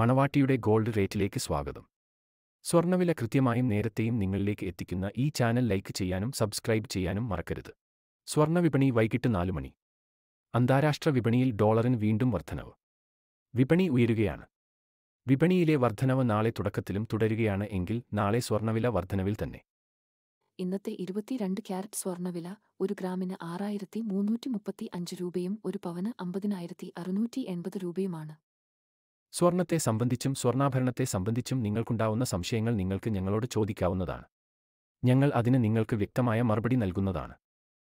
മണവാട്ടിയുടെ gold റേറ്റിലേക്ക് സ്വാഗതം സ്വർണ്ണവില കൃത്യമായും നേരത്തെയും നിങ്ങളിലേക്ക് എത്തിക്കുന്ന ഈ ചാനൽ ലൈക്ക് ചെയ്യാനും സബ്സ്ക്രൈബ് ചെയ്യാനും മറക്കരുത് സ്വർണ്ണ വൈകിട്ട് നാല് മണി അന്താരാഷ്ട്ര വിപണിയിൽ ഡോളറിന് വീണ്ടും വർധനവ് വിപണി ഉയരുകയാണ് വിപണിയിലെ വർധനവ് നാളെ തുടക്കത്തിലും തുടരുകയാണ് എങ്കിൽ നാളെ സ്വർണ്ണവില വർധനവിൽ തന്നെ ഇന്നത്തെ ഇരുപത്തിരണ്ട് ക്യാരറ്റ് സ്വർണ്ണവില ഒരു ഗ്രാമിന് ആറായിരത്തി മുന്നൂറ്റി മുപ്പത്തി അഞ്ച് രൂപയും ഒരു പവന് അമ്പതിനായിരത്തി അറുന്നൂറ്റി എൺപത് രൂപയുമാണ് സ്വർണത്തെ സംബന്ധിച്ചും സ്വർണ്ണാഭരണത്തെ സംബന്ധിച്ചും നിങ്ങൾക്കുണ്ടാവുന്ന സംശയങ്ങൾ നിങ്ങൾക്ക് ഞങ്ങളോട് ചോദിക്കാവുന്നതാണ് ഞങ്ങൾ അതിന് നിങ്ങൾക്ക് വ്യക്തമായ മറുപടി നൽകുന്നതാണ്